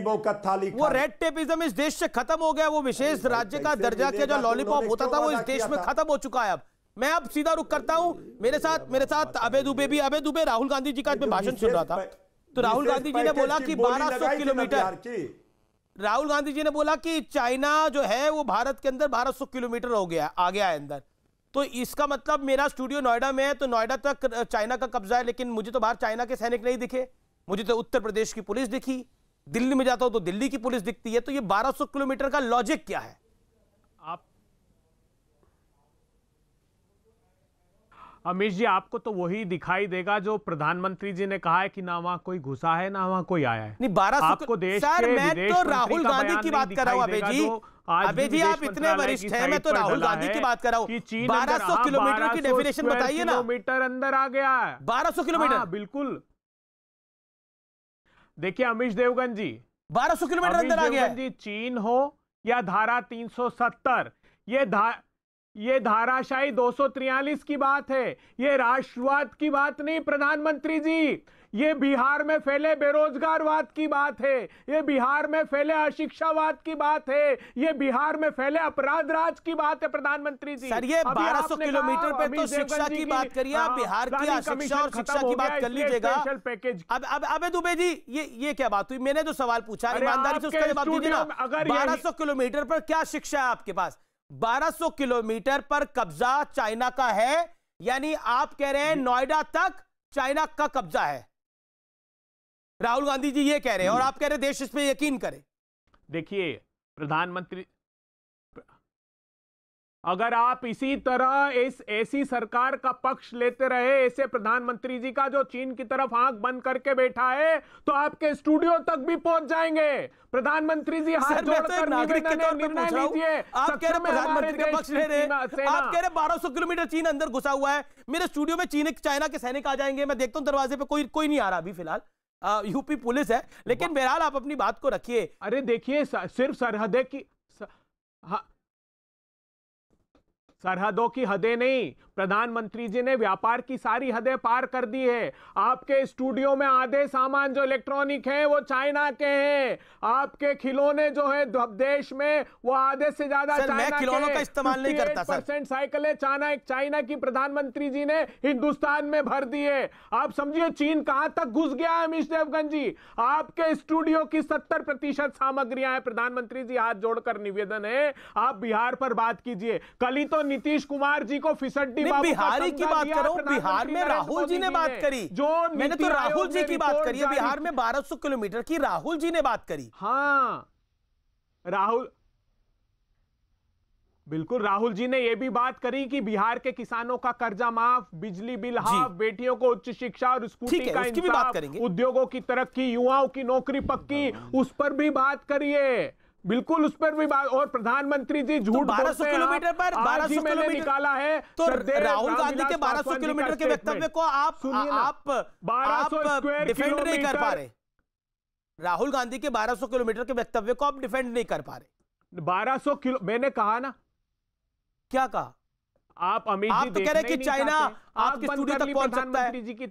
वो red tapism इस देश से खत्म हो गया वो विशेष राज्य का दर्जा जो लॉलीपॉप होता था वो इस देश में खत्म हो चुका है अब मैं अब सीधा रुक करता मेरे साथ मेरे साथ अबे दुबे भी अबे दुबे राहुल गांधी जी का भाषण सुन रहा था तो राहुल गांधी जी ने बोला कि 1200 किलोमीटर राहुल गांधी जी ने बोला कि चाइना जो है वो भारत के अंदर 1200 किलोमीटर हो गया आ गया है अंदर तो इसका मतलब मेरा स्टूडियो नोएडा में है तो नोएडा तक चाइना का कब्जा है लेकिन मुझे तो बाहर चाइना के सैनिक नहीं दिखे मुझे तो उत्तर प्रदेश की पुलिस दिखी दिल्ली में जाता हूं तो दिल्ली की पुलिस दिखती है तो ये 1200 किलोमीटर का लॉजिक क्या है आप अमीश जी आपको तो वही दिखाई देगा जो प्रधानमंत्री जी ने कहा है कि ना वहां कोई घुसा है ना वहां कोई आया है नहीं बारह आपको देश सर के मैं तो राहुल गांधी तो की बात कर रहा हूं अबे जी अभी जी आप इतने वरिष्ठ हैं मैं तो राहुल गांधी की बात कर रहा हूँ बारह सौ किलोमीटर की डेफिनेशन बताइए ना किलोमीटर अंदर आ गया है बारह सौ किलोमीटर हाँ, बिल्कुल देखिए अमित देवगन जी 1200 किलोमीटर अंदर आ गया जी चीन हो या धारा 370 ये धारा ये धाराशाही दो की बात है ये राष्ट्रवाद की बात नहीं प्रधानमंत्री जी ये बिहार में फैले बेरोजगारवाद की बात है ये बिहार में फैले अशिक्षावाद की बात है ये बिहार में फैले अपराध राज की बात है प्रधानमंत्री जी सर ये 1200 किलोमीटर पे तो शिक्षा की, बात करिए आप हाँ, बिहार की अशिक्षा और शिक्षा की बात कर लीजिएगा पैकेज अब अब अबे दुबे जी ये ये क्या बात हुई मैंने जो तो सवाल पूछा ईमानदारी से उसका जवाब दीजिए ना बारह किलोमीटर पर क्या शिक्षा है आपके पास 1200 किलोमीटर पर कब्जा चाइना का है यानी आप कह रहे हैं नोएडा तक चाइना का कब्जा है राहुल गांधी जी ये कह रहे हैं और आप कह रहे हैं देश इस पर यकीन करे देखिए प्रधानमंत्री अगर आप इसी तरह इस ऐसी सरकार का पक्ष लेते रहे ऐसे प्रधानमंत्री जी का जो चीन की तरफ आंख बंद करके बैठा है तो आपके स्टूडियो तक भी पहुंच जाएंगे प्रधानमंत्री जी हाथ तो जोड़कर नागरिक के तौर पर पूछ रहा हूं आप कह रहे प्रधानमंत्री का पक्ष ले रहे आप कह रहे सौ किलोमीटर चीन अंदर घुसा हुआ है मेरे स्टूडियो में चीन चाइना के सैनिक आ जाएंगे मैं देखता हूँ दरवाजे पे कोई कोई नहीं आ रहा अभी फिलहाल यूपी पुलिस है लेकिन बहरहाल आप अपनी बात को रखिए अरे देखिए सिर्फ सरहदे की हाँ, सरहदों की हदें नहीं प्रधानमंत्री जी ने व्यापार की सारी हदें पार कर दी है आपके स्टूडियो में आधे सामान जो इलेक्ट्रॉनिक है वो चाइना के हैं आपके खिलौने जो है देश में वो आधे से ज्यादा इस्तेमाल नहीं करता परसेंट साइकिल चाइना चाइना की प्रधानमंत्री जी ने हिंदुस्तान में भर दी है आप समझिए चीन कहां तक घुस गया है मिश देवगन जी आपके स्टूडियो की सत्तर प्रतिशत सामग्रियां प्रधानमंत्री जी हाथ जोड़कर निवेदन है आप बिहार पर बात कीजिए कल ही तो नीतीश कुमार जी को फिसड्डी बीजेपी बिहारी की बात करो बिहार में राहुल जी ने बात करी जो मैंने तो राहुल जी की बात करी बिहार में 1200 किलोमीटर की राहुल जी ने बात करी हाँ राहुल बिल्कुल राहुल जी ने यह भी बात करी कि बिहार के किसानों का कर्जा माफ बिजली बिल हाफ बेटियों को उच्च शिक्षा और स्कूटी का इंसाफ उद्योगों की तरक्की युवाओं की नौकरी पक्की हाँ। उस पर भी बात करिए बिल्कुल उस पर भी बात और प्रधानमंत्री जी तो झूठ बारह सौ किलोमीटर पर बारह सौ किलोमीटर निकाला है तो राहुल गांधी के बारह सौ किलोमीटर के वक्तव्य को आप आप डिफेंड नहीं कर पा रहे राहुल गांधी के 1200 किलोमीटर के वक्तव्य को आप डिफेंड नहीं कर पा रहे 1200 किलो मैंने कहा ना क्या कहा आप अमीर आप तो कह रहे कि चाइना आपके स्टूडियो तक पहुंच सकता है